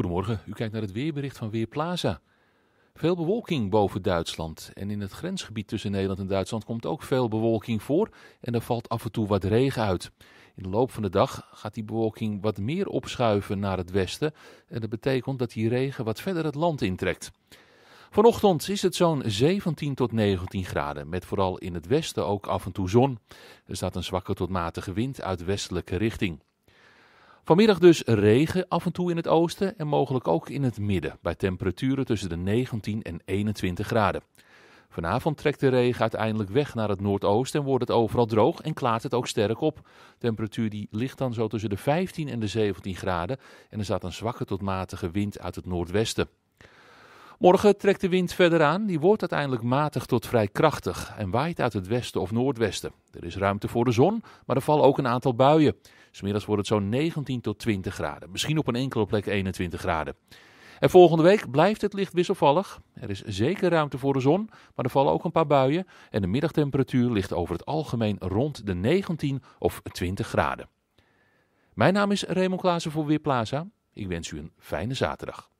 Goedemorgen, u kijkt naar het weerbericht van Weerplaza. Veel bewolking boven Duitsland en in het grensgebied tussen Nederland en Duitsland komt ook veel bewolking voor en er valt af en toe wat regen uit. In de loop van de dag gaat die bewolking wat meer opschuiven naar het westen en dat betekent dat die regen wat verder het land intrekt. Vanochtend is het zo'n 17 tot 19 graden, met vooral in het westen ook af en toe zon. Er staat een zwakke tot matige wind uit westelijke richting. Vanmiddag dus regen af en toe in het oosten en mogelijk ook in het midden, bij temperaturen tussen de 19 en 21 graden. Vanavond trekt de regen uiteindelijk weg naar het noordoosten en wordt het overal droog en klaart het ook sterk op. temperatuur die ligt dan zo tussen de 15 en de 17 graden en er staat een zwakke tot matige wind uit het noordwesten. Morgen trekt de wind verder aan. Die wordt uiteindelijk matig tot vrij krachtig en waait uit het westen of noordwesten. Er is ruimte voor de zon, maar er vallen ook een aantal buien. Smiddags wordt het zo'n 19 tot 20 graden. Misschien op een enkele plek 21 graden. En volgende week blijft het licht wisselvallig. Er is zeker ruimte voor de zon, maar er vallen ook een paar buien. En de middagtemperatuur ligt over het algemeen rond de 19 of 20 graden. Mijn naam is Raymond Klaassen voor Weerplaza. Ik wens u een fijne zaterdag.